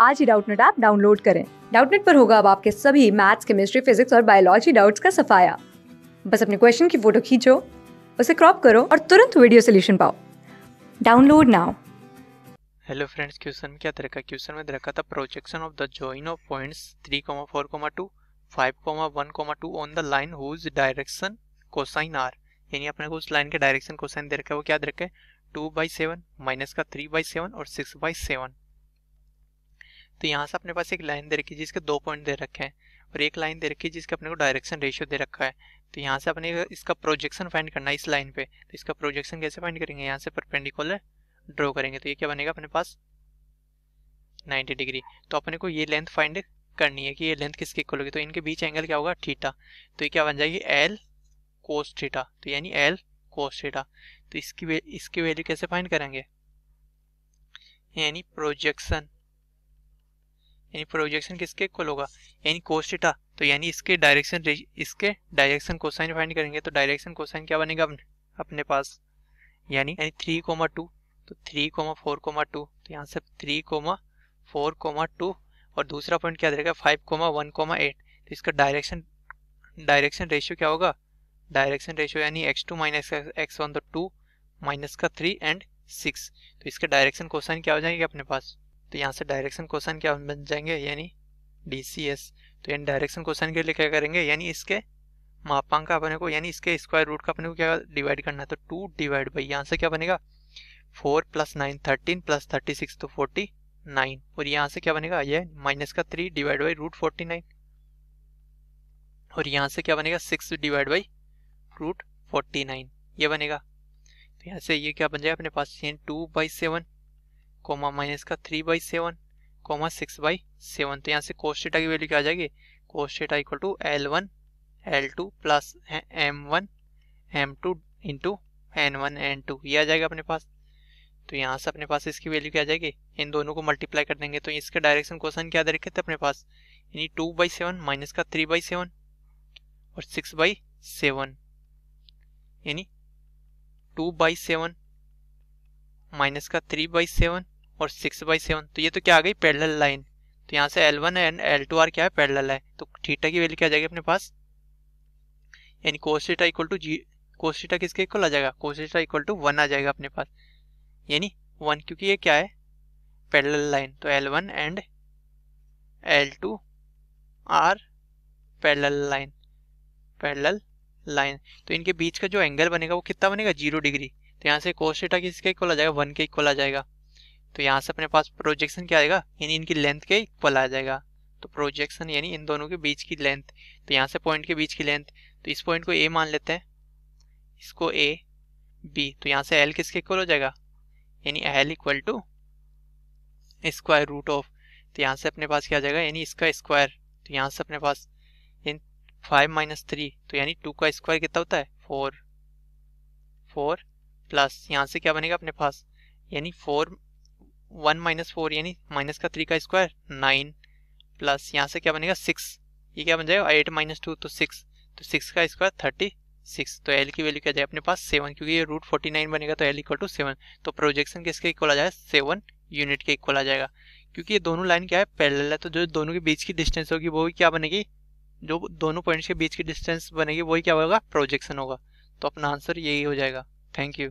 आज ही Doubtnut app download करें डाउटनेट पर होगा अब आपके सभी मैथ्स केमिस्ट्री फिजिक्स और बायोलॉजी डाउट्स का सफाया बस अपने क्वेश्चन की फोटो खींचो उसे क्रॉप करो और तुरंत वीडियो सोल्यूशन पाओ download now hello friends question में क्या तरीका क्वेश्चन में रखा था projection of the join of points 3.4.2 5.1.2 on the line whose direction cosine are यानी अपने को उस लाइन के डायरेक्शन कोसाइन दे रखा है वो क्या दे रखा है टू बाई सेवन माइनस का थ्री बाई सेवन और सिक्स बाई सेवन तो यहाँ से अपने पास एक लाइन दे रखी है जिसके दो पॉइंट दे रखे हैं और एक लाइन दे रखी है जिसके अपने को डायरेक्शन रेशियो दे रखा है तो यहाँ से अपने इसका प्रोजेक्शन फाइंड करना है इस लाइन पे तो इसका प्रोजेक्शन कैसे फाइंड करेंगे यहाँ से परपेंडिकुलर ड्रॉ करेंगे तो ये क्या बनेगा अपने पास 90 डिग्री तो अपने को ये लेंथ फाइंड करनी है कि ये लेंथ किसके इक्वल होगी तो इनके बीच एंगल क्या होगा थीटा तो ये क्या बन जाएगी एल कोस थीटा तो यानी एल कोस थीटा तो इसकी इसकी वैल्यू कैसे फाइंड करेंगे यानी प्रोजेक्शन यानी प्रोजेक्शन किसके इक्वल होगा यानी कोस्टा तो यानी इसके डायरेक्शन इसके डायरेक्शन कोसाइन फाइंड करेंगे तो डायरेक्शन कोसाइन क्या बनेगा अपने अपने पास यानी यानी थ्री कोमा टू तो three comma four comma two तो यहाँ से three comma four comma two और दूसरा पॉइंट क्या रहेगा five comma one comma eight तो इसका डायरेक्शन डायरेक्शन रेशियो क्या होगा डायरेक्शन रेशियो यानी x two minus x one तो टू माइनस का थ्री एंड सिक्स तो इसका डायरेक्शन कोसाइन क्या हो जाएगा अपने पास तो यहाँ से डायरेक्शन क्वेश्चन क्या बन जाएंगे यानी डी सी एस तो यानी डायरेक्शन क्वेश्चन के लिए क्या करेंगे यानी इसके मापांक का अपने को यानी इसके स्क्वायर रूट का अपने को क्या डिवाइड करना है तो टू डिवाइड बाई यहाँ से क्या बनेगा four plus nine thirteen plus thirty six तो फोर्टी नाइन और यहाँ से क्या बनेगा ये माइनस का three divide by root forty nine और यहाँ से क्या बनेगा six divide by root forty nine ये बनेगा तो यहाँ से ये क्या बन जाएगा अपने पास two by seven comma minus का three by seven comma six by seven तो यहाँ से कोस डेटा की वैल्यू क्या आ जाएगी cos theta equal to l one l two plus m one m two into n one n two ये आ जाएगा अपने पास तो यहाँ से अपने पास इसकी वैल्यू क्या आ जाएगी इन दोनों को मल्टीप्लाई कर देंगे तो इसके डायरेक्शन क्वेश्चन क्या दे रखे थे अपने पास यानी टू बाई सेवन माइनस का थ्री बाई सेवन और सिक्स बाई सेवन यानी टू बाई सेवन माइनस का थ्री बाई सेवन और सिक्स बाई सेवन तो ये तो क्या आ गई पैरेलल लाइन तो यहाँ से l one and l two are क्या है पैरेलल है तो थीटा की वैल्यू क्या आ जाएगी अपने पास यानी कोस्टा इक्वल टू जी कोस्टा किसके इक्वल आ जाएगा कोस्टा इक्वल टू वन आ जाएगा अपने पास यानी वन क्योंकि ये क्या है पैरेलल लाइन तो l one and l two are parallel line parallel line तो इनके बीच का जो एंगल बनेगा वो कितना बनेगा जीरो डिग्री तो यहाँ से कोस्टा किसके इक्वल आ जाएगा वन के इक्वल आ जाएगा तो यहाँ से अपने पास प्रोजेक्शन क्या आएगा यानी इनकी लेंथ के इक्वल आ जाएगा तो प्रोजेक्शन यानी इन दोनों के बीच की लेंथ तो यहाँ से पॉइंट के बीच की लेंथ तो इस पॉइंट को ए मान लेते हैं इसको ए बी तो यहाँ से एल किसके इक्वल हो जाएगा यानी l equal to square root of तो यहाँ से अपने पास क्या आ जाएगा यानी इसका स्क्वायर तो यहाँ से अपने पास फाइव माइनस थ्री तो यानी टू का स्क्वायर कितना होता है फोर फोर प्लस यहाँ से क्या बनेगा अपने पास यानी फोर वन माइनस फोर यानी माइनस का थ्री का स्क्वायर नाइन प्लस यहाँ से क्या बनेगा सिक्स ये क्या बन जाएगा एट माइनस टू तो सिक्स तो सिक्स का स्क्वायर थर्टी सिक्स तो एल की वैल्यू क्या जाए अपने पास सेवन क्योंकि ये रूट फोर्टी नाइन बनेगा तो एल इक्वल टू सेवन तो प्रोजेक्शन किसके इक्वल आ जाएगा सेवन यूनिट के इक्वल आ जाएगा क्योंकि ये दोनों लाइन क्या है पैरेलल है तो जो दोनों के बीच की डिस्टेंस होगी वो क्या बनेगी जो दोनों पॉइंट्स के बीच की डिस्टेंस बनेगी वही क्या होगा प्रोजेक्शन होगा तो अपना आंसर यही हो जाएगा थैंक यू